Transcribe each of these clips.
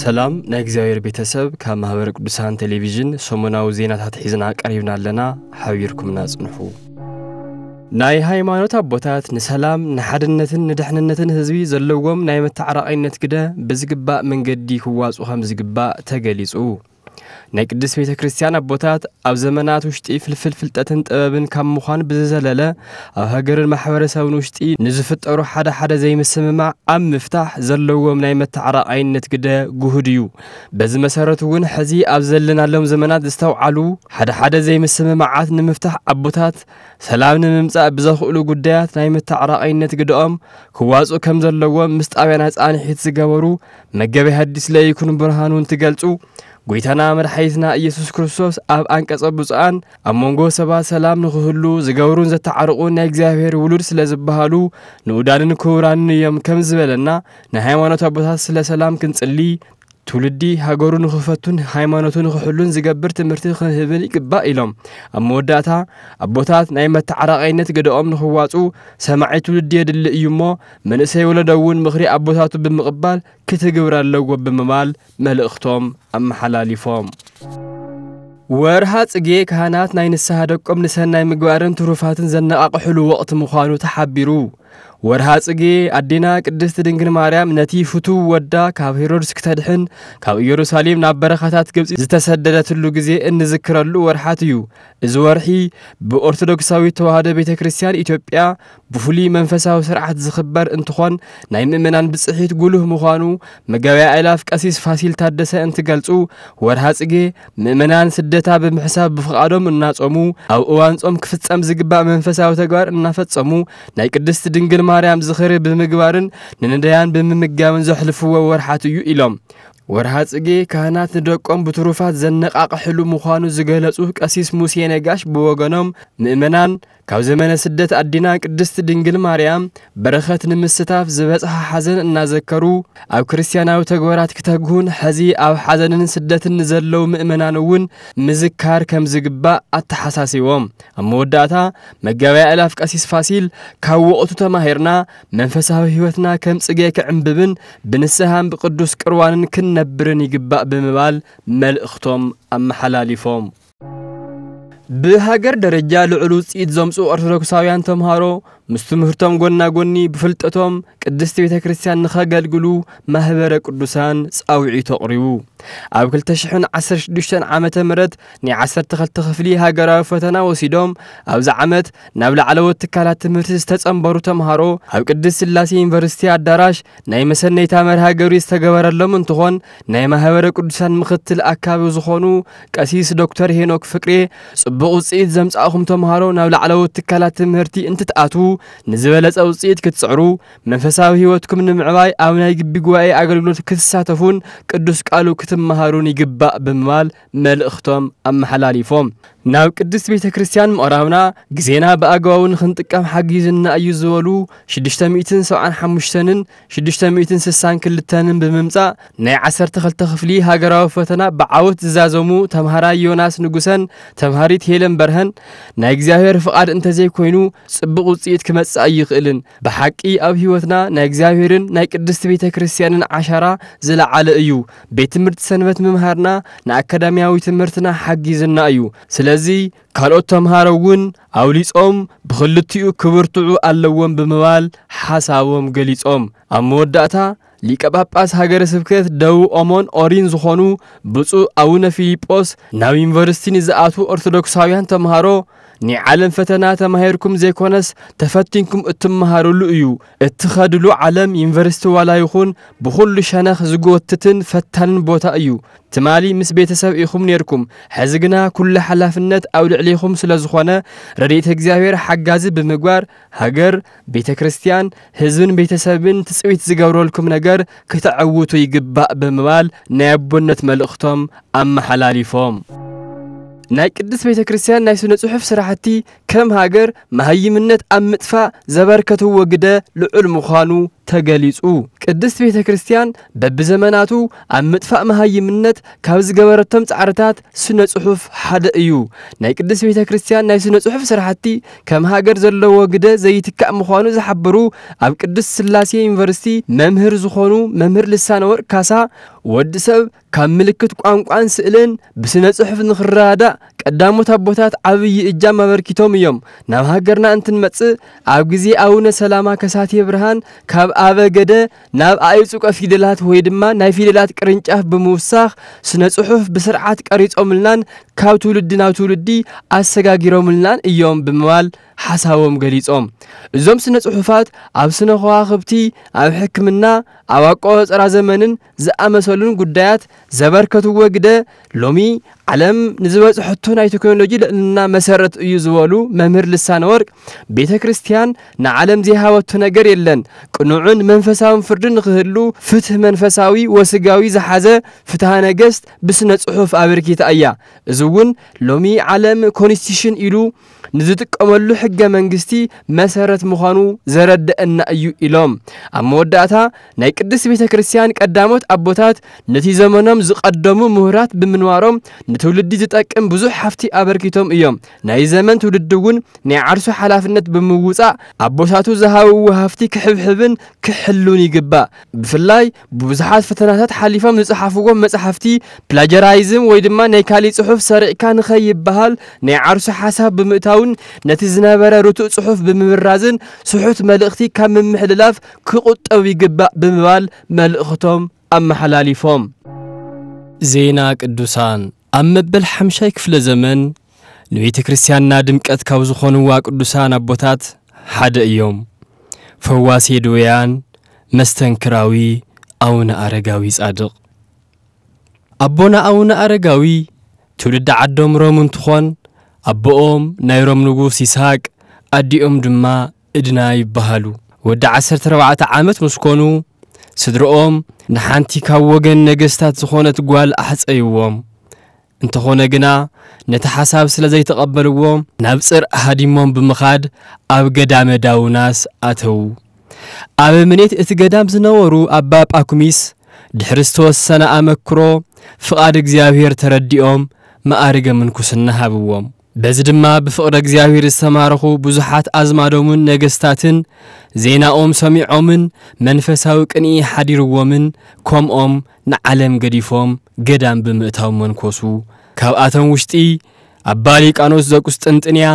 ሰላም ናይ እግዚኣብሔር ቤተሰብ ካብ ማኅበረ ቅዱሳን ቴሌቭዥን ሰሙናዊ ዜናታት ሒዝና ቀሪብና ኣለና ሓቢርኩምና ጽንሑ ናይ ሃይማኖት ኣቦታት ንሰላም ንሓድነትን ንድሕንነትን ህዝቢ ዘለዎም ናይ መተዓራቐይነት ግደ ብዝግባእ መንገዲ ክዋፁ ከም ዝግባእ ተገሊጹ ናይ ቅድስ ቤተ ክርስቲያን ኣቦታት ኣብ ዘመናት ውሽጢ ፍልፍል ፍልጠትን ጥበብን ካብ ምዃን ብዝዘለለ ኣብ ሃገርን ማሕበረሰብን ውሽጢ ንዝፍጠሩ ሓደ ሓደ ዘይምስምማዕ ኣብ ምፍታሕ ዘለዎም ናይ መተዓራቃይነት ግደ ጉህድ እዩ በዚ መሰረት እውን ሕዚ ኣብ ዘለናሎም ዘመናት ዝተውዓሉ ሓደ ሓደ ዘይምስምማዓት ንምፍታሕ ኣቦታት ሰላም ንምምፃእ ብዘኽእሉ ጉዳያት ናይ መተዓራቃይነት ግድኦም ክዋፁ ከም ዘለዎም ምስ ጣብያና ፃኒሒት ዝገበሩ መገበይ ሃዲስ ለይኩን ብርሃኑን ትገልጹ ጐይታና መድሓኒትና ኢየሱስ ክርስቶስ ኣብ ኣንቀጸ ብፁኣን ኣብ መንጎ ሰባት ሰላም ንኽህሉ ዝገብሩን ዘተዓርቑን ናይ እግዚኣብሔር ውሉድ ስለ ዝበሃሉ ንኡዳንን ክቡራንን እዮም ከም ዝበለና ናይ ሃይማኖት ኣቦታት ስለ ሰላም ክንጽሊ ትውልዲ ሃገሩ ንኽፈቱን ሃይማኖቱ ንኽሕሉን ዝገብር ትምህርቲ ክንህብን ይግባእ ኢሎም ኣብ መወዳእታ ኣቦታት ናይ መተዓራቒነት ገደኦም ንኽዋፁ ሰማዒ ትውልዲ የድሊ እዩ እሞ መንእሰይ ወለዶ እውን ምኽሪ ኣቦታቱ ብምቕባል ክትግብር ኣለዎ ብምባል መልእኽቶም ኣመሓላሊፎም ወርሃ ጽጌ ካህናት ናይ ንስሓ ደቆም ንሰናይ ምግባርን ትሩፋትን ዘነቓቕሕሉ ወቕቲ ምዃኑ ተሓቢሩ ወርሃ ጽጌ አዴና ቅድስት ድንግል ማርያም ነቲ ፍቱ ወዳ ካብ ሄሮድስ ክተድሕን ካብ ኢየሩሳሌም ናብ በረኻታት ግብፂ ዝተሰደደትሉ ግዜ እንዝክረሉ ወርሓት እዩ እዚ ወርሒ ብኦርቶዶክሳዊት ተዋህዶ ቤተ ክርስቲያን ኢትዮጵያ ብፍሉይ መንፈሳዊ ስርዓት ዝኽበር እንትኾን ናይ ምእመናን ብጽሒት ጉልህ ምዃኑ መገበያ ኣእላፍ ቀሲስ ፋሲል ታደሰ እንትገልጹ ወርሃ ጽጌ ምእመናን ስደታ ብምሕሳብ ብፍቓዶም እናጾሙ ኣብ እዋን ጾም ክፍጸም ዝግባእ መንፈሳዊ ተግባር እናፈጸሙ ናይ ቅድስቲ ድንግል ማርያም ዝኽሪ ብምግባርን ንነዳያን ብምምጋብን ዘሕልፍዎ ወርሓት እዩ ኢሎም ወርሃ ጽጌ ካህናት ንደቆም ብትሩፋት ዘነቓቕሕሉ ምዃኑ ዝገለጹ ቀሲስ ሙሴ ነጋሽ ብወገኖም ምእመናን ካብ ዘመነ ስደት ኣዲና ቅድስቲ ድንግል ማርያም በረኸት ንምስታፍ ዝበጽሐ ሓዘን እናዘከሩ ኣብ ክርስትያናዊ ተግባራት ክተግሁን ሕዚ ኣብ ሓዘንን ስደትን ንዘለዉ ምእመናን እውን ምዝካር ከም ዝግባእ ኣተሓሳሲቦም ኣብ መወዳእታ መጋባያ ዕላፍ ቀሲስ ፋሲል ካብ ወቕቱ ተማሂርና መንፈሳዊ ህይወትና ከም ጽጌ ክዕምብብን ብንስሃን ብቅዱስ ቅርዋንን ክን ክነብርን ይግባእ ብምባል መልእኽቶም ኣመሓላሊፎም ብሃገር ደረጃ ልዑል ውፅኢት ዘምፁ ኦርቶዶክሳውያን ተምሃሮ ምስቲ ምህርቶም ጎና ጎኒ ብፍልጠቶም ቅድስቲ ቤተ ክርስቲያን ንኸገልግሉ ማህበረ ቅዱሳን ጻውዒ ተቕሪቡ ኣብ 216 ዓ ም ናይ 12 ክፍሊ ሃገራዊ ፈተና ወሲዶም ኣብዚ ዓመት ናብ ላዕለዎት ትካላት ትምህርቲ ዝተጸንበሩ ተምሃሮ ኣብ ቅድስ ስላሴ ዩኒቨርሲቲ ኣዳራሽ ናይ መሰነይታ መርሃ ግብሪ ዝተገበረሎም እንትኾን ናይ ማህበረ ቅዱሳን ምኽትል ኣካባቢ ዝኾኑ ቀሲስ ዶክተር ሄኖክ ፍቅሬ ጽቡቕ ውፅኢት ዘምጻእኹም ተምሃሮ ናብ ላዕለዎት ትካላት ትምህርቲ እንትትኣትዉ ንዝበለፀ ውፅኢት ክትፅዕሩ መንፈሳዊ ህይወትኩም ንምዕባይ ኣብ ናይ ግቢ ጉባኤ ኣገልግሎት ክትሳተፉን ቅዱስ ቃሉ ክትመሃሩን ይግባእ ብምባል መልእኽቶም ኣመሓላሊፎም ናብ ቅድስት ቤተ ክርስቲያን ምቕራብና ግዜና ብኣግባቡ ንክንጥቀም ሓጊዝና እዩ ዝበሉ 675ን 662ን ብምምጻእ ናይ 12 ክፍሊ ሃገራዊ ፈተና ብዓወት ዝዛዘሙ ተምሃራይ ዮናስ ንጉሰን ተምሃሪት ሄለን በርሀን ናይ እግዚኣብሔር ፍቓድ እንተዘይኮይኑ ጽቡቕ ውፅኢት ክመጽእ ኣይኽእልን ብሓቂ ኣብ ህይወትና ናይ እግዚኣብሔርን ናይ ቅድስቲ ቤተ ክርስቲያንን ዓሻራ ዝለዓለ እዩ ቤት ትምህርቲ ሰንበት ምምሃርና ንኣካዳምያዊ ትምህርትና ሓጊዝና እዩ ስለ ስለዚ ካልኦት ተምሃሮ እውን ኣውሊፆም ብኽልቲኡ ክብርትዑ ኣለዎም ብምባል ሓሳቦም ገሊፆም ኣብ መወዳእታ ሊቀ ጳጳስ ሃገረ ስብከት ደቡብ ኦሞን ኦሪን ዝኾኑ ብፁእ ኣቡነ ፊልጶስ ናብ ዩኒቨርስቲ ንዝኣትዉ ኦርቶዶክሳውያን ተምሃሮ ንዓለም ፈተና ተማሂርኩም ዘይኮነስ ተፈቲንኩም እትመሃሩሉ እዩ እትኸድሉ ዓለም ዩኒቨርስቲ ዋላ ይኹን ብኹሉ ሸነኽ ዝጎትትን ፈታንን ቦታ እዩ ትማሊ ምስ ቤተሰብ ኢኹም ነርኩም ሕዚ ግና ኩሉ ሓላፍነት ኣብ ልዕሊኹም ስለ ዝኾነ ረድኤት እግዚኣብሔር ሓጋዚ ብምግባር ሃገር ቤተ ክርስቲያን ህዝብን ቤተሰብን ትፅቢት ዝገብረልኩም ነገር ክተዐውቱ ይግባእ ብምባል ናይ ኣቦነት መልእኽቶም ኣመሓላሊፎም ናይ ቅድስ ቤተ ክርስቲያን ናይ ስነ ጽሑፍ ስራሕቲ ከም ሃገር መሃይምነት ኣብ ምጥፋእ ዘበርከትዎ ግደ ልዑል ምዃኑ ተገሊጹ ቅድስት ቤተ ክርስቲያን በብዘመናቱ ኣብ ምጥፋእ መሃይምነት ካብ ዝገበረቶም ፃዕርታት ስነ ጽሑፍ ሓደ እዩ ናይ ቅድስት ቤተ ክርስቲያን ናይ ስነ ጽሑፍ ስራሕቲ ከም ሃገር ዘለዎ ግደ ዘይትካእ ምዃኑ ዝሓብሩ ኣብ ቅዱስ ስላሴ ዩኒቨርሲቲ መምህር ዝኾኑ መምህር ልሳነ ወርቅ ካሳ ወዲ ሰብ ካብ ምልክት ቋንቋን ስእልን ብስነ ጽሑፍ ንኽረዳእ ቀዳሞት አቦታት ዓብዪ እጃም ኣበርኪቶም እዮም ናብ ሃገርና እንትንመጽእ ኣብ ግዜ ኣቡነ ሰላማ ከሳቴ ብርሃን ካብ ኣበገደ ናብ ኣእጹቀ ፊደላት ወይ ድማ ናይ ፊደላት ቅርንጫፍ ብምውሳኽ ስነ ጽሑፍ ብስርዓት ቀሪጾምልናን ካብ ትውልዲ ናብ ትውልዲ ኣሰጋጊሮምልናን እዮም ብምባል ሓሳቦም ገሊፆም እዞም ስነ ጽሑፋት ኣብ ስነ ኸዋኽብቲ ኣብ ሕክምና ኣብ ኣቆፀራ ዘመንን ዝኣመሰሉን ጉዳያት ዘበርከትዎ ግደ ሎሚ ዓለም ንዝበፅሐቶ ናይ ቴክኖሎጂ ልዕልና መሰረት እዩ ዝበሉ መምህር ልሳነ ወርቅ ቤተ ክርስቲያን ንዓለም ዘይሃበቶ ነገር የለን ቅኑዑን መንፈሳውን ፍርዲ ንክህሉ ፍትህ መንፈሳዊ ወስጋዊ ዝሓዘ ፍትሃ ነገስት ብስነ ጽሑፍ ኣበርኪታ እያ እዚ እውን ሎሚ ዓለም ኮንስቲሽን ኢሉ ንዝጥቀመሉ ሕገ መንግስቲ መሰረት ምዃኑ ዘረድአና እዩ ኢሎም ኣብ መወዳእታ ናይ ቅድስ ቤተ ክርስቲያን ቀዳሞት ኣቦታት ነቲ ዘመኖም ዝቐደሙ ምሁራት ብምንዋሮም ንትውልዲ ዝጠቅም ብዙሕ ሃፍቲ ኣበርኪቶም እዮም ናይ ዘመን ትውልዲ እውን ናይ ዓርሱ ሓላፍነት ብምውፃእ ኣቦታቱ ዝሃብዎ ሃፍቲ ክሕብሕብን ክሕሉን ይግባእ ብፍላይ ብብዙሓት ፈተናታት ሓሊፎም ዝፀሓፍዎም መፅሓፍቲ ፕላጀራይዝም ወይ ድማ ናይ ካሊእ ፅሑፍ ሰሪዕካ ንኸይበሃል ናይ ዓርሱ ሓሳብ ብምእታው ብምድላውን ነቲ ዝነበረ ርቱእ ጽሑፍ ብምምራዝን ስሑት መልእኽቲ ካብ ምምሕልላፍ ክቝጠቡ ይግባእ ብምባል መልእኽቶም ኣመሓላሊፎም ዜና ቅዱሳን ኣብ መበል ሓምሻይ ክፍለ ዘመን ንቤተ ክርስትያንና ድምቀት ካብ ዝኾኑዋ ቅዱሳን ኣቦታት ሓደ እዮም ፈዋሴ ድውያን መስተንክራዊ ኣውነ ኣረጋዊ ጻድቕ ኣቦና ኣውነ ኣረጋዊ ትውልዲ ዓዶም ሮም እንትኾን ኣቦኦም ናይ ሮም ንጉስ ይስሃቅ ኣዲኦም ድማ እድና ይበሃሉ ወዲ 14 ዓመት ምስ ኮኑ ስድርኦም ንሓንቲ ካብ ወገን ነገስታት ዝኾነት ጓል ኣሕፀይዎም እንተኾነ ግና ነቲ ሓሳብ ስለ ዘይተቐበልዎም ናብ ፅር ኣሃዲሞም ብምኻድ ኣብ ገዳመ ዳውናስ ኣተዉ ኣብ ምኔት እቲ ገዳም ዝነበሩ ኣባ ጳኩሚስ ድሕሪ ዝተወሰነ ኣመክሮ ፍቓድ እግዚኣብሔር ተረዲኦም መኣርገ ምንኩስና ሃብዎም በዚ ድማ ብፍቕሪ እግዚኣብሔር ዝተማረኹ ብዙሓት ኣዝማዶምን ነገስታትን ዜናኦም ሰሚዖምን መንፈሳዊ ቅንኢ ሓዲርዎምን ከምኦም ንዓለም ገዲፎም ገዳም ብምእታዊ መንኰሱ ካብኣቶም ውሽጢ ኣባ ሊቃኖስ ዘቁስጥንጥንያ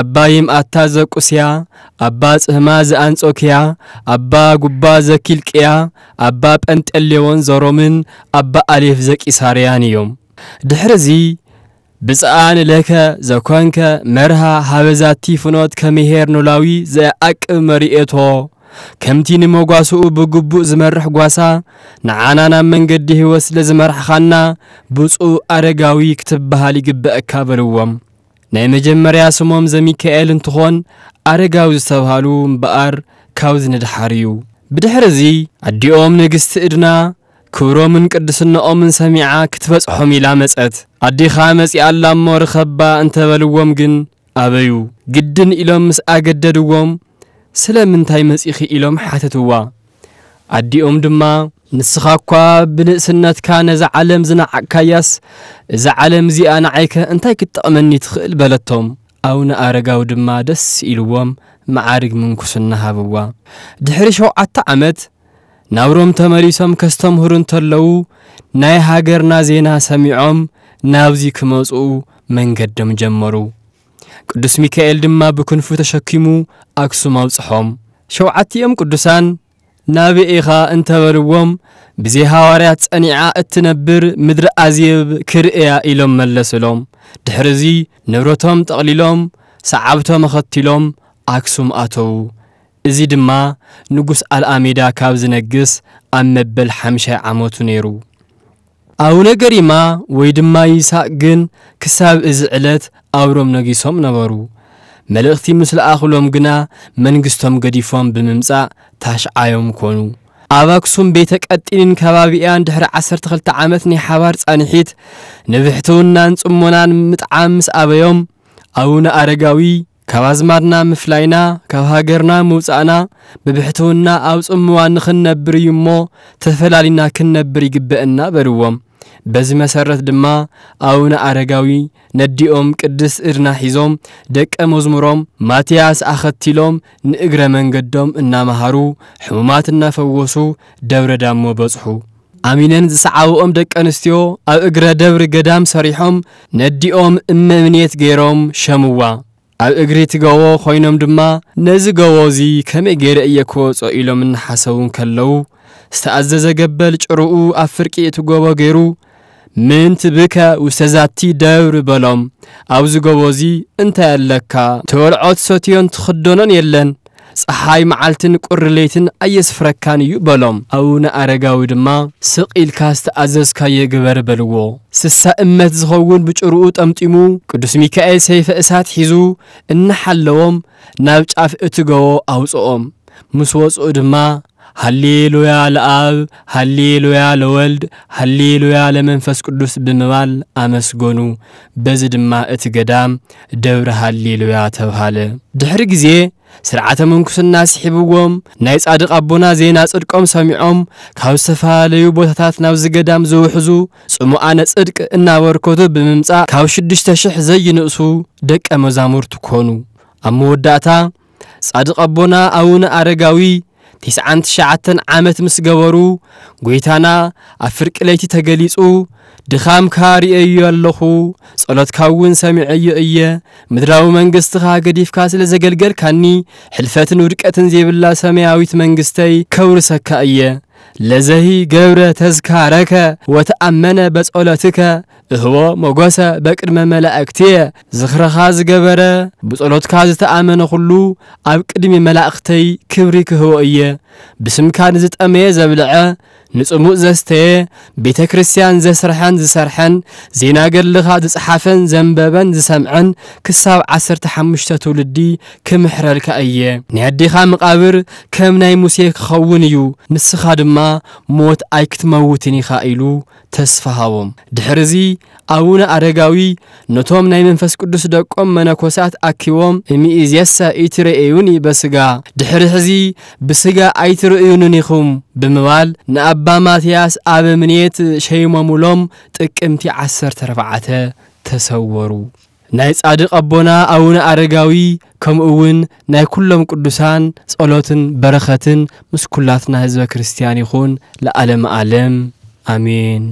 ኣባ ይምኣታ ዘቁስያ ኣባ ጽህማ ዘኣንጾኪያ ኣባ ጉባ ዘኪልቅያ ኣባ ጰንጠሌዎን ዘሮምን ኣባ ኣሌፍ ዘቂሳርያን እዮም ድሕሪዚ ብፅአን ለከ ዘኮንከ መርሃ ሃበዛቲ ፍኖት ከመሄር ኖላዊ ዘአቅብ መሪኤቶ ከምቲ ንመጓስኡ ብግቡእ ዝመርሕ ጓሳ ንዓና ናብ መንገዲ ህይወት ስለ ዝመርሕኻና ብፁእ ኣረጋዊ ክትብሃል ይግብአካ በልዎም ናይ መጀመርያ ስሞም ዘሚካኤል እንትኾን ኣረጋዊ ዝተብሃሉ እምበኣር ካብዚ ንድሓር እዩ ብድሕሪ እዚ ኣዲኦም ንግሥቲ እድና ክብሮምን ቅድስናኦምን ሰሚዓ ክትበጽሖም ኢላ መጸት ኣዲኻ መጺኣላ እሞ ርኸባ እንተበልዎም ግን ኣበዩ ግድን ኢሎም ምስ ኣገደድዎም ስለ ምንታይ መጺኺ ኢሎም ሓተትዋ ኣዲኦም ድማ ንስኻ እኳ ብንእስነትካ ነዛ ዓለም ዝነዓቕካያስ እዛ ዓለም እዚኣ ንዓይከ እንታይ ክትጠቕመኒ ትኽእል በለቶም ኣውነ ኣረጋዊ ድማ ደስ ኢልዎም መዓርግ ምንኩስና ሃብዋ ድሕሪ ሸውዓተ ዓመት ናብሮም ተመሊሶም ከስተምህሩ እንተለዉ ናይ ሃገርና ዜና ሰሚዖም ናብዚ ክመጹኡ መንገዶም ጀመሩ ቅዱስ ሚካኤል ድማ ብክንፉ ተሸኪሙ ኣክሱም ኣውጽሖም ሸውዓትኦም ቅዱሳን ናብኢኻ እንተበልዎም ብዘይ ሃዋርያት ጸኒዓ እትነብር ምድሪ ኣዝየብ ክርእያ ኢሎም መለስሎም ድሕሪዚ ንብረቶም ጠቕሊሎም ሰዓብቶም ኣኸቲሎም ኣክሱም ኣተዉ እዚ ድማ ንጉስ አልአሜዳ ካብ ዝነግስ ኣብ መበል ሓምሻይ ዓመቱ ነይሩ ኣቡነ ገሪማ ወይ ድማ ይስሐቅ ግን ክሳብ እዚ ዕለት ኣብሮም ነጊሶም ነበሩ መልእኽቲ ምስ ለኣኽሎም ግና መንግስቶም ገዲፎም ብምምጻእ ታሽዓዮም ኮኑ ኣብ ኣክሱም ቤተ ቀጢንን ከባቢእያን ድሕሪ 12 ዓመት ናይ ሓባር ጻንሒት ንብሕትውናን ጽሞናን ምጥዓም ምስ ኣበዮም ኣቡነ ኣረጋዊ ካብ ኣዝማድና ምፍላይና ካብ ሃገርና ምውፃእና ብብሕትውና ኣብ ፅምዋ ንኽንነብር እዩ እሞ ተፈላሊና ክንነብር ይግብአና በልዎም በዚ መሰረት ድማ ኣቡነ ኣረጋዊ ነዲኦም ቅድስ እድና ሒዞም ደቀ መዝሙሮም ማትያስ ኣኸቲሎም ንእግረ መንገዶም እናመሃሩ ሕሙማት እናፈወሱ ደብረ ዳሞ በጽሑ ኣሚነን ዝሰዓብኦም ደቂ ኣንስትዮ ኣብ እግረ ደብሪ ገዳም ሰሪሖም ነዲኦም እመ ገይሮም ሸምዋ ኣብ እግሪ እቲ ገቦ ኮይኖም ድማ ነዚ ገቦ እዚ ከመይ ገይረ እየ ክወፆ ኢሎም እናሓሰቡን ከለዉ ዝተኣዘዘ ገበል ጭርኡ ኣብ ፍርቂ እቲ ጎቦ ገይሩ ምእንቲ ብከ ውሰዛቲ ደብሪ በሎም ኣብዚ ጎቦ እዚ እንታይ ኣለካ ትወልዖት ትሰትዮን ትኽደኖን የለን ፀሓይ መዓልትን ቁርሌትን ኣየስፍረካን እዩ በሎም ኣቡነ ኣረጋዊ ድማ ስቕ ኢልካ ዝተኣዘዝካየ ግበር በልዎ ስሳ እመት ዝኸውን ብጭርኡ ጠምጢሙ ቅዱስ ሚካኤል ሰይፈ እሳት ሒዙ እናሓለዎም ናብ ጫፍ እትገቦ ኣውፅኦም ምስ ወፅኡ ድማ ሃሌሉያ ለአብ ሃሌሉያ ለወልድ ሃሌሉያ ለመንፈስ ቅዱስ ብምባል አመስጎኑ። በዚ ድማ እቲ ገዳም ደብረ ሃሌሉያ ተብሃለ። ድሕሪ ግዜ ስርዓተ መንኩስና ስሒብዎም ናይ ጻድቕ ኣቦና ዜና ጽድቆም ሰሚዖም ካብ ዝተፈላለዩ ቦታታት ናብዚ ገዳም ዝውሕዙ ጽሙኣነ ጽድቂ እናበርከቱ ብምምጻእ ካብ 6,000 ዘይንእሱ ደቀ መዛሙርቲ ኮኑ። ኣብ መወዳእታ ጻድቕ ኣቦና ኣቡነ ኣረጋዊ 99 ዓመት ምስ ገበሩ ጐይታና ኣብ ፍርቂ ለይቲ ተገሊጹ ድኻምካ ርእዮ ኣለኹ ጸሎትካ እውን ሰሚዐዩ እየ ምድራዊ መንግሥትኻ ገዲፍካ ስለ ዘገልገልካኒ ሕልፈትን ውድቀትን ዘይብላ ሰማያዊት መንግሥተይ ከውርሰካ እየ لزهی گەورە تەزکارەکە وەتەعەممەە بەچۆلەتکە هو مۆگۆسە بەቅدمە مەلاەکتەیە زخرەخاز گەبەرە بچۆلۆت کازتە ئامەنە خوولو ئاب قدمی مەلاەختەی کبری کە هۆئە بسم کانزت ئەمەیە زەبلعە ንጽሙቕ ዘስተየ ቤተ ክርስቲያን ዘስርሐን ዝሰርሐን ዜና ገድልኻ ዝጸሓፈን ዘንበበን ዝሰምዐን ክሳብ 15 ትውልዲ ክምሕረልካ እየ ናይ ኣዴኻ መቓብር ከም ናይ ሙሴ ክኸውን እዩ ንስኻ ድማ ሞት ኣይክትመውትን ኢኻ ኢሉ ተስፋሃቦም ሃቦም ድሕር እዚ ኣቡነ ኣረጋዊ ነቶም ናይ መንፈስ ቅዱስ ደቆም መነኮሳት ኣኪቦም እሚእዝየሰ ኢትርእዩኒ በስጋ ድሕሪ ሕዚ ብስጋ ኣይትርእዩንን ኢኹም ብምባል ንኣባ ማትያስ ኣብ ምንት ሸይሞምሎም ጥቅምቲ 14 ተሰወሩ ናይ ጻድቕ ኣቦና ኣቡነ ኣረጋዊ ከምኡ እውን ናይ ኵሎም ቅዱሳን ጸሎትን በረኸትን ምስ ኵላትና ህዝበ ክርስቲያን ይኹን ለዓለም ዓለም ኣሜን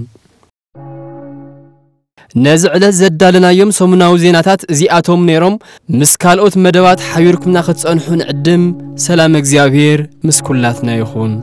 ነዚ ዕለት ዘዳለናዮም ሰሙናዊ ዜናታት እዚኣቶም ነይሮም ምስ ካልኦት መደባት ሓቢርኩምና ክትጸንሑ ንዕድም ሰላም እግዚኣብሔር ምስ ኲላትና ይኹን